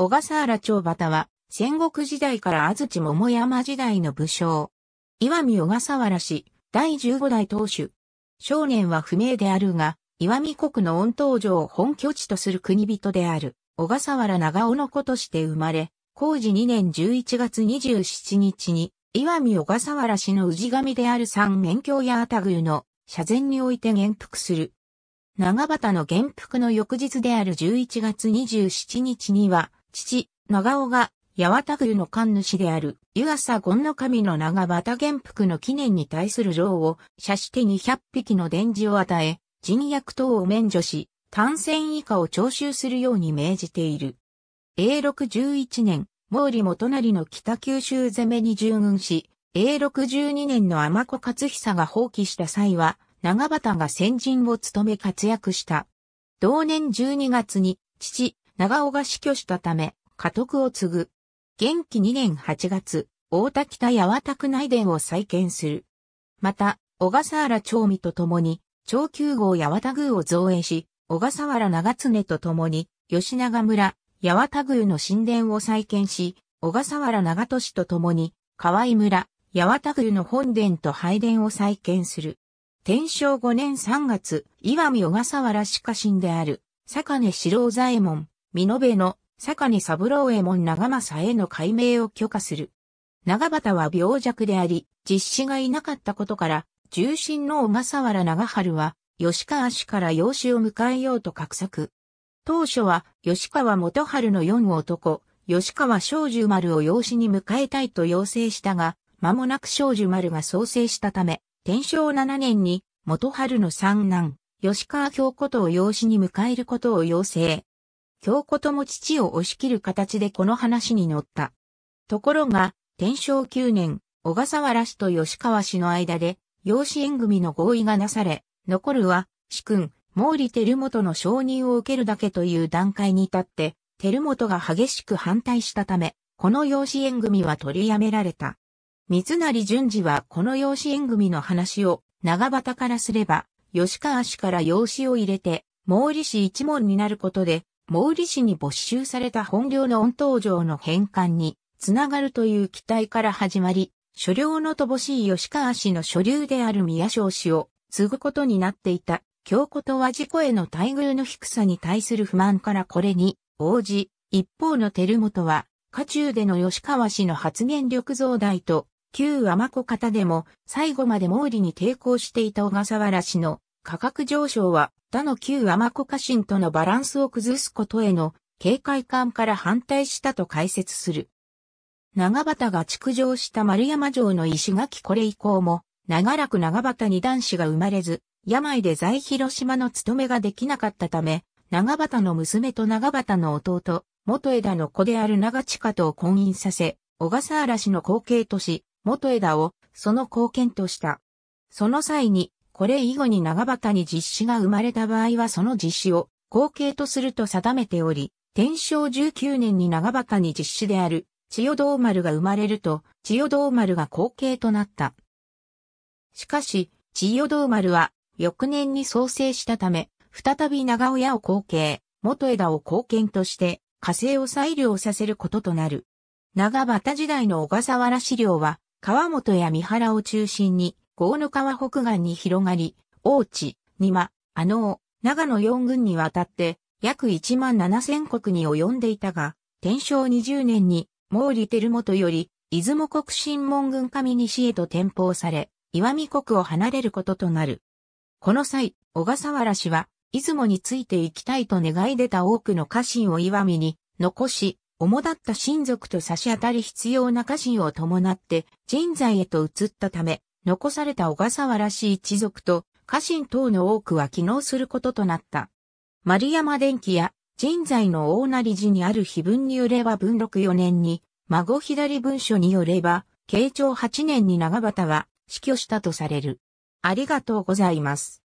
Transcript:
小笠原長畑は、戦国時代から安土桃山時代の武将。岩見小笠原氏、第15代当主。少年は不明であるが、岩見国の御東城を本拠地とする国人である、小笠原長尾の子として生まれ、工事2年11月27日に、岩見小笠原氏の氏神である三面鏡やあたぐの、社前において元服する。長畑の元服の翌日である11月27日には、父、長尾が、八幡宮の神主である、湯浅権の神の長畑元服の記念に対する情を、射して200匹の伝授を与え、人役等を免除し、単線以下を徴収するように命じている。永禄11年、毛利元就の北九州攻めに従軍し、永禄12年の天子勝久が放棄した際は、長畑が先陣を務め活躍した。同年12月に、父、長尾が死去したため、家督を継ぐ。元気2年8月、大田北八幡区内殿を再建する。また、小笠原長美と共に、長久号八幡宮を造営し、小笠原長常と共に、吉永村、八幡宮の神殿を再建し、小笠原長利と共に、河合村、八幡宮の本殿と拝殿を再建する。天正5年3月、岩見小笠原鹿神である、坂根四郎左衛門、美濃部の坂に三郎右衛門長政への改名を許可する。長畑は病弱であり、実施がいなかったことから、重臣の小笠原長春は、吉川氏から養子を迎えようと画策。当初は、吉川元春の四男、吉川少女丸を養子に迎えたいと要請したが、間もなく少女丸が創生したため、天正7年に、元春の三男、吉川京子とを養子に迎えることを要請。京子とも父を押し切る形でこの話に乗った。ところが、天正9年、小笠原氏と吉川氏の間で、養子縁組の合意がなされ、残るは、主君、毛利輝元の承認を受けるだけという段階に至って、輝元が激しく反対したため、この養子縁組は取りやめられた。三成淳次はこの養子縁組の話を、長畑からすれば、吉川氏から養子を入れて、毛利氏一門になることで、毛利氏に没収された本領の御東城の返還につながるという期待から始まり、所領の乏しい吉川氏の所流である宮昌氏を継ぐことになっていた京子と和事故への待遇の低さに対する不満からこれに応じ、一方の照本は、家中での吉川氏の発言力増大と、旧天子方でも最後まで毛利に抵抗していた小笠原氏の価格上昇は他の旧アマコ家臣とのバランスを崩すことへの警戒感から反対したと解説する。長畑が築城した丸山城の石垣これ以降も、長らく長畑に男子が生まれず、病で在広島の務めができなかったため、長畑の娘と長畑の弟、元枝の子である長近とを婚姻させ、小笠原氏の後継とし、元枝をその後見とした。その際に、これ以後に長畑に実施が生まれた場合はその実施を後継とすると定めており、天正19年に長畑に実施である千代道丸が生まれると、千代道丸が後継となった。しかし、千代道丸は翌年に創生したため、再び長親を後継、元枝を後見として、火星を裁量させることとなる。長畑時代の小笠原資料は、川本や三原を中心に、郷の川北岸に広がり、大地、二間、の、長野四軍にわたって、約1万7千国に及んでいたが、天正20年に、毛利輝元より、出雲国新門軍上西へと転封され、岩見国を離れることとなる。この際、小笠原氏は、出雲について行きたいと願い出た多くの家臣を岩見に残し、主だった親族と差し当たり必要な家臣を伴って人材へと移ったため、残された小笠原氏一族と家臣等の多くは機能することとなった。丸山電機や人材の大成寺にある碑文によれば文禄4年に、孫左文書によれば、慶長8年に長畑は死去したとされる。ありがとうございます。